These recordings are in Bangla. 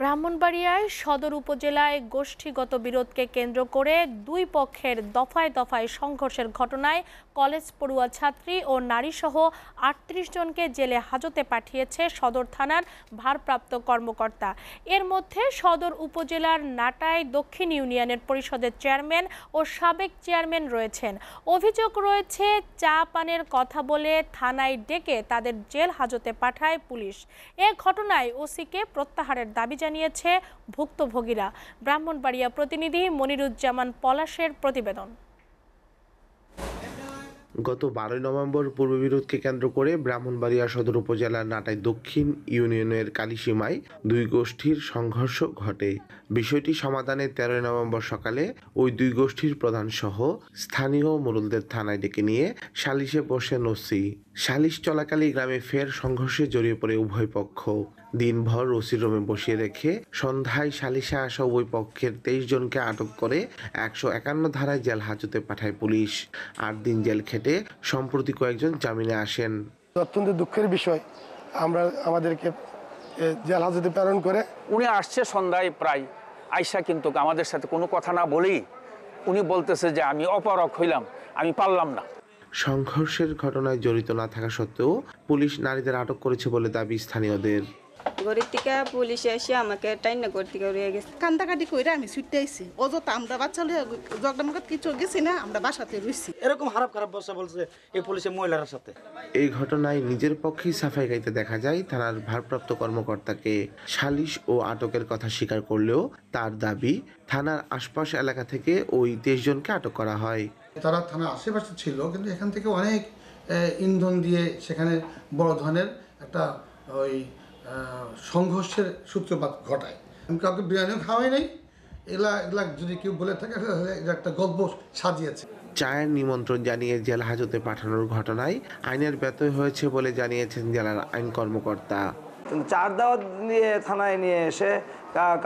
ব্রাহ্মণবাড়িয়ায় সদর উপজেলায় গোষ্ঠীগত বিরোধকে কেন্দ্র করে দুই পক্ষের দফায় দফায় সংঘর্ষের ঘটনায় কলেজ পড়ুয়া ছাত্রী ও নারীসহ আটত্রিশ জনকে জেলে হাজতে পাঠিয়েছে সদর থানার ভারপ্রাপ্ত কর্মকর্তা এর মধ্যে সদর উপজেলার নাটায় দক্ষিণ ইউনিয়নের পরিষদের চেয়ারম্যান ও সাবেক চেয়ারম্যান রয়েছেন অভিযোগ রয়েছে চা পানের কথা বলে থানায় ডেকে তাদের জেল হাজতে পাঠায় পুলিশ এ ঘটনায় ওসিকে প্রত্যাহারের দাবি জানিয়েছে ভুক্তভোগীরা ব্রাহ্মণবাড়িয়া প্রতিনিধি মনিরুজ্জামান পলাশের প্রতিবেদন গত বারোই নভেম্বর পূর্ব বিরোধকে কেন্দ্র করে ব্রাহ্মণবাড়িয়া সদর উপজেলার নাটাই দক্ষিণ ইউনিয়নের কালীসীমায় দুই গোষ্ঠীর সংঘর্ষ ঘটে বিষয়টি সমাধানে তেরোই নভেম্বর সকালে ওই দুই গোষ্ঠীর প্রধানসহ স্থানীয় মুরুলদের থানায় ডেকে নিয়ে সালিশে বসে নসি সালিশ চলাকালে গ্রামে ফের সংঘর্ষে জড়িয়ে পড়ে উভয় পক্ষ দিনভর ওসির রুমে বসিয়ে রেখে সন্ধ্যায় সালিশে আসা উভয় পক্ষের তেইশ জনকে আটক করে একশো একান্ন ধারায় জেল হাজতে পাঠায় পুলিশ আট দিন জেল খেটে সম্প্রতি কয়েকজন জামিনে আসেন অত্যন্ত দুঃখের বিষয় আমরা আমাদেরকে জেল হাজতে প্রেরণ করে উনি আসছে সন্ধ্যায় প্রায় আইসা কিন্তু আমাদের সাথে কোনো কথা না বলেই উনি বলতেছে যে আমি অপারক হইলাম আমি পারলাম না সংঘর্ষের ঘটনায় জড়িত না থাকা সত্ত্বেও পুলিশ নারীদের আটক করেছে বলে দাবি স্থানীয়দের গরিব পুলিশে এসে আমাকে না করতে রয়ে গেছে কান্দাকাটি কইরে আমি ছুটতে আইছি অযথা আমরা বাচ্চা লইয়া জগদামগত কিছু গেছি না আমরা বাসাতে রইছি এরকম খারাপ খারাপ বসা বলছে এই পুলিশের মহিলার সাথে এই ঘটনায় নিজের পক্ষে সাফাই গাইতে দেখা যায় থানার ভারপ্রাপ্ত কর্মকর্তাকে সালিশ ও আটকের কথা স্বীকার করলেও তার দাবি থানার আশপাশ এলাকা থেকে ওই তেইশ জনকে আটক করা হয় তারা থানার আশেপাশে ছিল কিন্তু এখান থেকে অনেক ইন্ধন দিয়ে সেখানে বড় ধরনের একটা ওই সংঘর্ষের সূত্রপাত ঘটায় আমি কাউকে বিরিয়ানিও খাওয়াই নাই এলা এলাক যদি কেউ বলে থাকে তাহলে একটা গল্প সাজিয়েছে চায়ের নিমন্ত্রণ জানিয়ে জেলা হাজতে পাঠানোর ঘটনায় আইনের ব্যতয় হয়েছে বলে জানিয়েছেন জেলার আইন কর্মকর্তা চার দাওয়াত নিয়ে থানায় নিয়ে এসে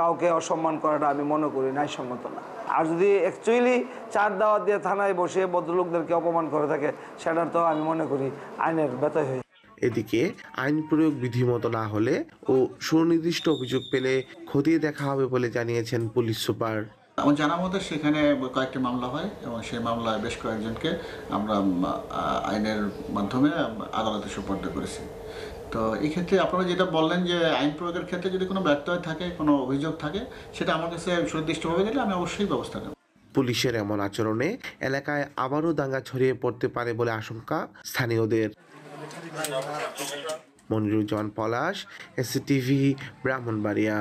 কাউকে অসম্মান করাটা আমি মনে করি নাই সম্মত না আর যদি অ্যাকচুয়ালি চার দাওয়াত দিয়ে থানায় বসে ভদ্রলোকদেরকে অপমান করে থাকে সেটা তো আমি মনে করি আইনের ব্যতয় হয়ে এদিকে আইন প্রয়োগ বিধিমতো না হলে ও সুনির্দিষ্ট অভিযোগ পেলে খতিয়ে দেখা হবে বলে জানিয়েছেন পুলিশ সুপার আমার জানা মতে সেখানে কয়েকটি মামলা হয় এবং সেই মামলায় বেশ কয়েকজনকে আমরা আইনের মাধ্যমে আদালতে সুপর্দ করেছি তো এই ক্ষেত্রে আপনারা যেটা বললেন যে আইন প্রয়োগের ক্ষেত্রে যদি কোনো ব্যত্যয় থাকে কোনো অভিযোগ থাকে সেটা আমার কাছে সুনির্দিষ্টভাবে দিলে আমি অবশ্যই ব্যবস্থা নেব পুলিশের এমন আচরণে এলাকায় আবারও দাঙ্গা ছড়িয়ে পড়তে পারে বলে আশঙ্কা স্থানীয়দের মনিরুজ্জামান পলাশ এসসি টিভি ব্রাহ্মণবাড়িয়া